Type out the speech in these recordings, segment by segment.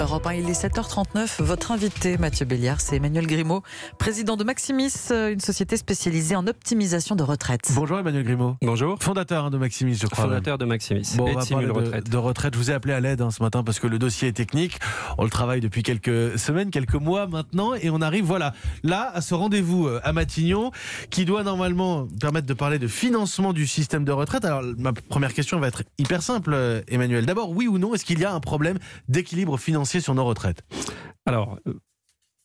Europe 1, il est 7h39. Votre invité, Mathieu Béliard, c'est Emmanuel Grimaud, président de Maximis, euh, une société spécialisée en optimisation de retraite. Bonjour Emmanuel Grimaud. Bonjour. Fondateur hein, de Maximis, je crois. Fondateur de Maximis. on de retraite. De, retraite. Je vous ai appelé à l'aide hein, ce matin parce que le dossier est technique. On le travaille depuis quelques semaines, quelques mois maintenant et on arrive, voilà, là, à ce rendez-vous euh, à Matignon qui doit normalement permettre de parler de financement du système de retraite. Alors, ma première question va être hyper simple, euh, Emmanuel. D'abord, oui ou non, est-ce qu'il y a un problème d'équilibre financier sur nos retraites Alors, euh,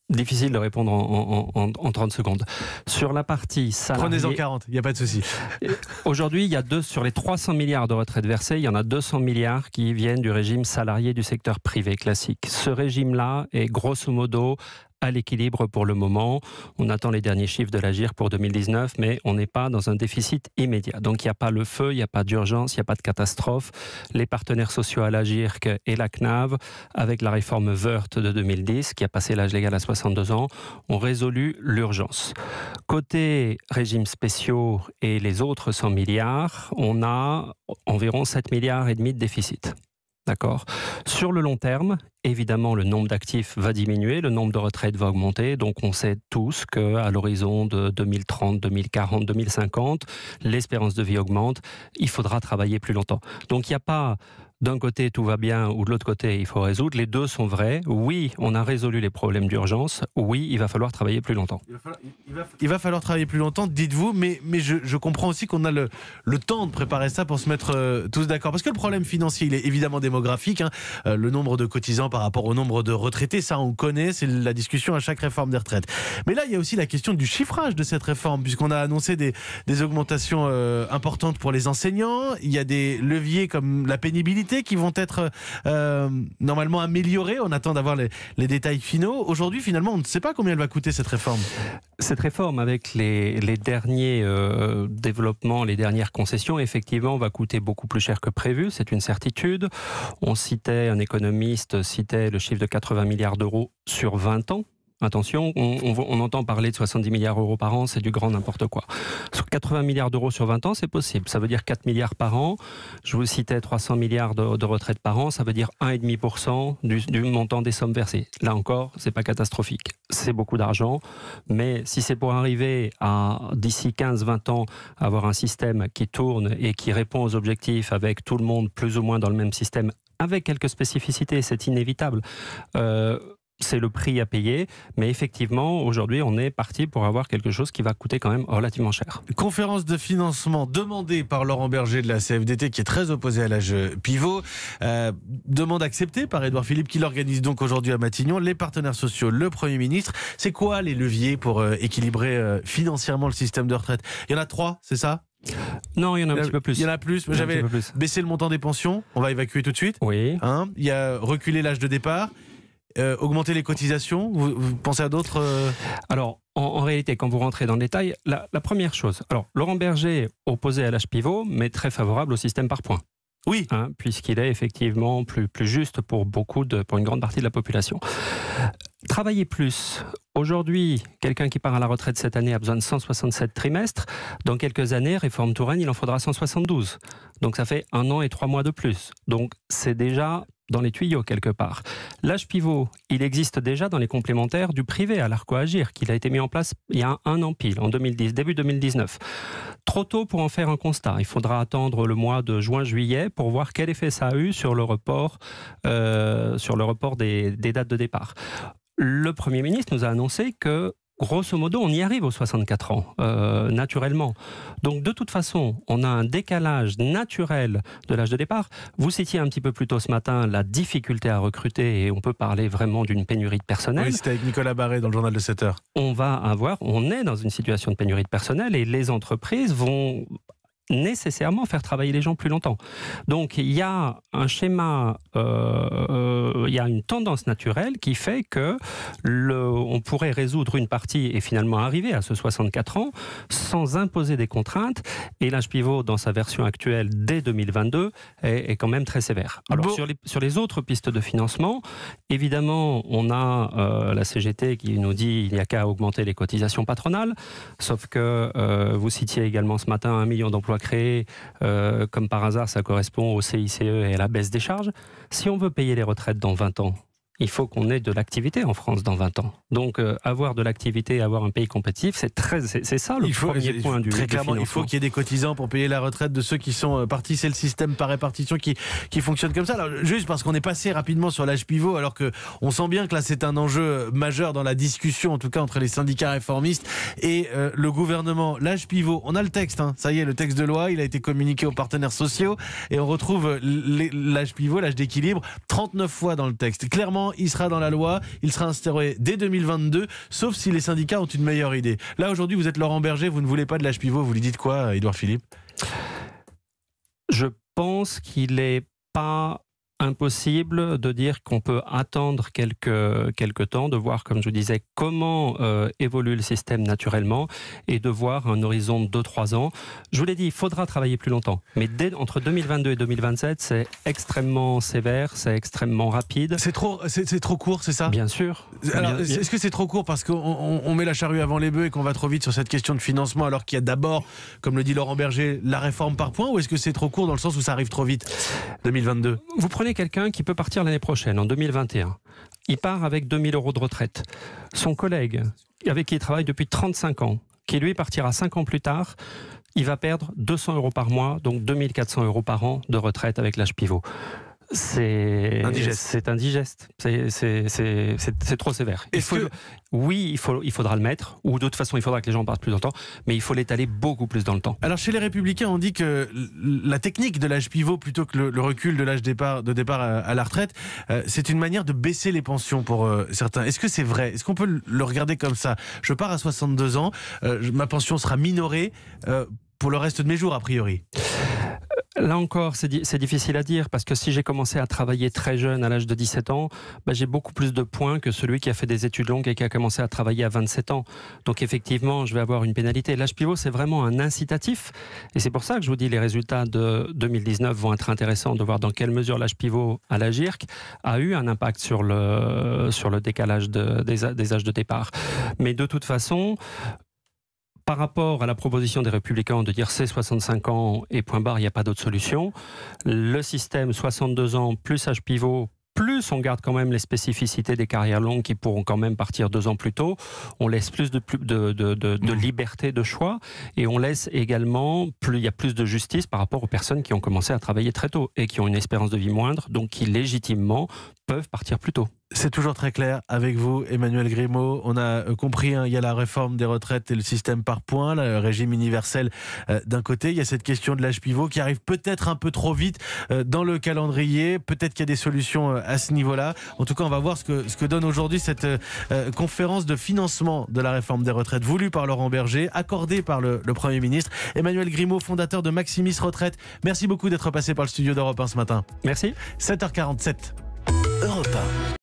Difficile de répondre en, 30 secondes. Sur la partie salariés... Prenez-en 40, il n'y a pas de souci. Euh, aujourd'hui, il y a deux, sur les 300 milliards de retraites versées, il y en a 200 milliards qui viennent du régime salarié du secteur privé classique. Ce régime-là est grosso modo à l'équilibre pour le moment. On attend les derniers chiffres de l'Agir pour 2019, mais on n'est pas dans un déficit immédiat. Donc il n'y a pas le feu, il n'y a pas d'urgence, il n'y a pas de catastrophe. Les partenaires sociaux à l'Agir et la CNAV, avec la réforme verte de 2010, qui a passé l'âge légal à 62 ans, ont résolu l'urgence. Côté régimes spéciaux et les autres 100 milliards, on a environ 7 milliards et demi de déficit. D'accord. Sur le long terme, évidemment, le nombre d'actifs va diminuer, le nombre de retraites va augmenter. Donc, on sait tous qu'à l'horizon de 2030, 2040, 2050, l'espérance de vie augmente. Il faudra travailler plus longtemps. Donc, il n'y a pas d'un côté tout va bien ou de l'autre côté il faut résoudre. Les deux sont vrais. Oui, on a résolu les problèmes d'urgence. Oui, il va falloir travailler plus longtemps. Il va falloir, travailler plus longtemps, dites-vous, mais, mais je, comprends aussi qu'on a le, le, temps de préparer ça pour se mettre euh, tous d'accord. Parce que le problème financier, il est évidemment démographique. Hein. Euh, le nombre de cotisants par rapport au nombre de retraités, ça on connaît, c'est la discussion à chaque réforme des retraites. Mais là, il y a aussi la question du chiffrage de cette réforme, puisqu'on a annoncé des, augmentations euh, importantes pour les enseignants. Il y a des leviers comme la pénibilité qui vont être euh, normalement améliorées. On attend d'avoir les, détails finaux. Aujourd'hui, finalement, on ne sait pas combien elle va coûter cette réforme. Cette réforme, avec les, derniers euh, développements, les dernières concessions, effectivement, va coûter beaucoup plus cher que prévu. C'est une certitude. On citait, un économiste citait le chiffre de 80 milliards d'euros sur 20 ans Attention, on, entend parler de 70 milliards d'euros par an, c'est du grand n'importe quoi. 80 milliards d'euros sur 20 ans, c'est possible. Ça veut dire 4 milliards par an. Je vous citais 300 milliards de, retraites par an, ça veut dire 1,5% du, du montant des sommes versées. Là encore, c'est pas catastrophique. C'est beaucoup d'argent, mais si c'est pour arriver à, d'ici 15-20 ans, avoir un système qui tourne et qui répond aux objectifs avec tout le monde plus ou moins dans le même système, avec quelques spécificités, c'est inévitable. Euh, c'est le prix à payer, mais effectivement, aujourd'hui, on est parti pour avoir quelque chose qui va coûter quand même relativement cher. Conférence de financement demandée par Laurent Berger de la CFDT, qui est très opposé à l'âge pivot. Euh, demande acceptée par Édouard Philippe, qui l'organise donc aujourd'hui à Matignon, les partenaires sociaux, le Premier ministre. C'est quoi les leviers pour euh, équilibrer euh, financièrement le système de retraite Il y en a trois, c'est ça non, il y en a un petit peu plus. Il y en a plus. J'avais baissé le montant des pensions. On va évacuer tout de suite. Oui. Hein il y a reculé l'âge de départ. Euh, augmenter les cotisations vous, pensez à d'autres euh Alors, en, réalité, quand vous rentrez dans le détail, la, première chose. Alors, Laurent Berger, opposé à l'âge pivot, mais très favorable au système par points. Oui. Hein, puisqu'il est effectivement plus, plus juste pour, beaucoup de, pour une grande partie de la population. Travailler plus. Aujourd'hui, quelqu'un qui part à la retraite cette année a besoin de 167 trimestres. Dans quelques années, réforme Touraine, il en faudra 172. Donc ça fait un an et trois mois de plus. Donc c'est déjà dans les tuyaux quelque part. L'âge pivot, il existe déjà dans les complémentaires du privé à l'Arco Agir, qu'il a été mis en place il y a un an pile, en 2010, début 2019. Trop tôt pour en faire un constat. Il faudra attendre le mois de juin-juillet pour voir quel effet ça a eu sur le report, euh, sur le report des dates de départ. Le Premier ministre nous a annoncé que grosso modo, on y arrive aux 64 ans, euh, naturellement. Donc, de toute façon, on a un décalage naturel de l'âge de départ. Vous citiez un petit peu plus tôt ce matin la difficulté à recruter, et on peut parler vraiment d'une pénurie de personnel. Oui, c'était avec Nicolas Barré dans le journal de 7 heures. On va avoir, on est dans une situation de pénurie de personnel, et les entreprises vont nécessairement faire travailler les gens plus longtemps. Donc il y a un schéma, euh, euh, il y a une tendance naturelle qui fait que on pourrait résoudre une partie et finalement arriver à ce 64 ans sans imposer des contraintes. Et l'âge pivot dans sa version actuelle dès 2022 est, quand même très sévère. Alors sur, les, autres pistes de financement, évidemment on a euh, la CGT qui nous dit il n'y a qu'à augmenter les cotisations patronales, sauf que vous citiez également ce matin un million d'emplois créé, euh, comme par hasard, ça correspond au CICE et à la baisse des charges. Si on veut payer les retraites dans 20 ans, il faut qu'on ait de l'activité en France dans 20 ans. Donc, euh, avoir de l'activité, avoir un pays compétitif, c'est très, c'est ça le premier point du. Très clairement, il faut qu'il y ait des cotisants pour payer la retraite de ceux qui sont euh, partis. C'est le système par répartition qui qui fonctionne comme ça. Alors, juste parce qu'on est passé rapidement sur l'âge pivot, alors qu'on sent bien que là c'est un enjeu majeur dans la discussion, en tout cas entre les syndicats réformistes et euh, le gouvernement. L'âge pivot, on a le texte, hein. ça y est, le texte de loi, il a été communiqué aux partenaires sociaux et on retrouve l'âge pivot, l'âge d'équilibre, 39 fois dans le texte. Clairement il sera dans la loi, il sera instauré dès 2022, sauf si les syndicats ont une meilleure idée. Là, aujourd'hui, vous êtes Laurent Berger, vous ne voulez pas de l'âge pivot, vous lui dites quoi, Édouard Philippe Je pense qu'il est pas impossible de dire qu'on peut attendre quelques, quelques temps, de voir, comme je vous disais, comment euh, évolue le système naturellement et de voir un horizon de 2-3 ans. Je vous l'ai dit, il faudra travailler plus longtemps. Mais dès, entre 2022 et 2027, c'est extrêmement sévère, c'est extrêmement rapide. C'est trop, c'est, trop court, c'est ça Bien sûr. est-ce que c'est trop court parce qu'on met la charrue avant les bœufs et qu'on va trop vite sur cette question de financement alors qu'il y a d'abord, comme le dit Laurent Berger, la réforme par points ou est-ce que c'est trop court dans le sens où ça arrive trop vite 2022 Vous prenez quelqu'un qui peut partir l'année prochaine, en 2021. Il part avec 2000 euros de retraite. Son collègue, avec qui il travaille depuis 35 ans, qui lui partira 5 ans plus tard, il va perdre 200 euros par mois, donc 2400 euros par an de retraite avec l'âge pivot c'est indigeste. C'est trop sévère. Oui, il, faudra le mettre, ou d'autre façon, il faudra que les gens partent plus longtemps, mais il faut l'étaler beaucoup plus dans le temps. Alors, chez les Républicains, on dit que la technique de l'âge pivot, plutôt que le, recul de l'âge de départ à, la retraite, euh, c'est une manière de baisser les pensions pour euh, certains. Est-ce que c'est vrai Est-ce qu'on peut le regarder comme ça Je pars à 62 ans, euh, ma pension sera minorée pour le reste de mes jours, a priori. Là encore, c'est difficile à dire parce que si j'ai commencé à travailler très jeune, à l'âge de 17 ans, bah, j'ai beaucoup plus de points que celui qui a fait des études longues et qui a commencé à travailler à 27 ans. Donc effectivement, je vais avoir une pénalité. L'âge pivot, c'est vraiment un incitatif. Et c'est pour ça que je vous dis, les résultats de 2019 vont être intéressants de voir dans quelle mesure l'âge pivot à la GIRC a eu un impact sur le, sur le décalage des âges de départ. Mais de toute façon, par rapport à la proposition des républicains de dire c'est 65 ans et point barre, il n'y a pas d'autre solution, le système 62 ans plus âge pivot plus on garde quand même les spécificités des carrières longues qui pourront quand même partir deux ans plus tôt. On laisse plus de, mmh. liberté de choix et on laisse également, plus, il y a plus de justice par rapport aux personnes qui ont commencé à travailler très tôt et qui ont une espérance de vie moindre, donc qui légitimement peuvent partir plus tôt. C'est toujours très clair avec vous, Emmanuel Grimaud. On a euh, compris, hein, il y a la réforme des retraites et le système par points, le régime universel euh, d'un côté. Il y a cette question de l'âge pivot qui arrive peut-être un peu trop vite euh, dans le calendrier. Peut-être qu'il y a des solutions à ce niveau-là. En tout cas, on va voir ce que, donne aujourd'hui cette conférence de financement de la réforme des retraites voulue par Laurent Berger, accordée par le, le Premier ministre. Emmanuel Grimaud, fondateur de Maximis Retraite, merci beaucoup d'être passé par le studio d'Europe 1 ce matin. Merci. 7h47. Europe 1.